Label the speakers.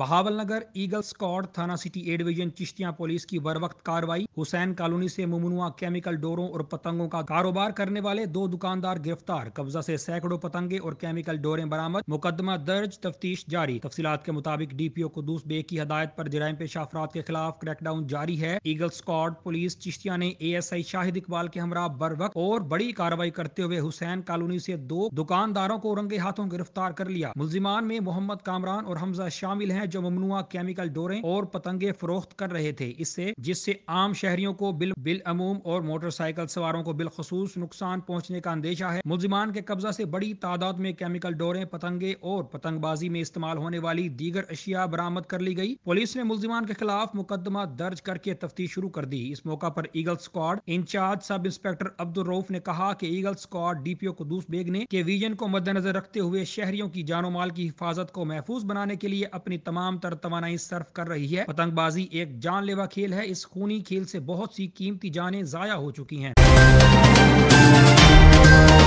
Speaker 1: Bahawal Bahawalnagar eagle squad تھانہ city A division Chishtian police کی بر وقت کاروائی حسین کالونی سے ممنوع کیمیکل ڈوروں اور پتنگوں کا کاروبار کرنے والے دو دکاندار گرفتار قبضہ سے سینکڑوں پتنگے اور کیمیکل ڈوریں برامد مقدمہ درج تفتیش جاری تفصیلات کے مطابق ڈی پی او کو دوس بے کی ہدایت پر جرائم پیشہ افراد کے خلاف کریک ڈاؤن جاری ہے ایگل سکارڈ پولیس چشتیاں نے اے ایس آئی شاہد اقبال کے ہمراہ بر وقت اور بڑی کاروائی کرتے ہوئے حسین کالونی سے دو دکانداروں کو رنگے ہاتھوں گرفتار کر لیا ملزمان میں محمد کامران اور حمزہ شامل ہیں جو ممنوع کیمیکل ڈوریں اور پتنگیں فروخت کر رہے تھے اس سے جس سے عام شہریوں کو بل بالعموم اور موٹر سائیکل سواروں کو بالخصوص نقصان پہنچنے کا اندیشہ ہے ملزمان کے قبضہ سے بڑی تعداد میں کیمیکل ڈوریں پتنگے اور پتنگ بازی میں استعمال ہونے والی دیگر اشیاء برآمد کر لی گئی پولیس نے ملزمان کے خلاف مقدمہ درج کر کے تفتیش شروع کر دی اس موقع پر eagle squad incharge sub inspector Abdul Rauf نے کہا کہ eagle squad D P O Quddus Baig نے کے ویژن کو مد نظر رکھتے ہوئے شہریوں کی جانو مال کی حفاظت کو محفوظ بنانے کے لیے اپنی تمام تمام تر توانائی صرف کر رہی ہے پتنگ بازی ایک جان لیوا کھیل ہے اس خونی کھیل سے بہت سی قیمتی جانیں ضائع ہو چکی ہیں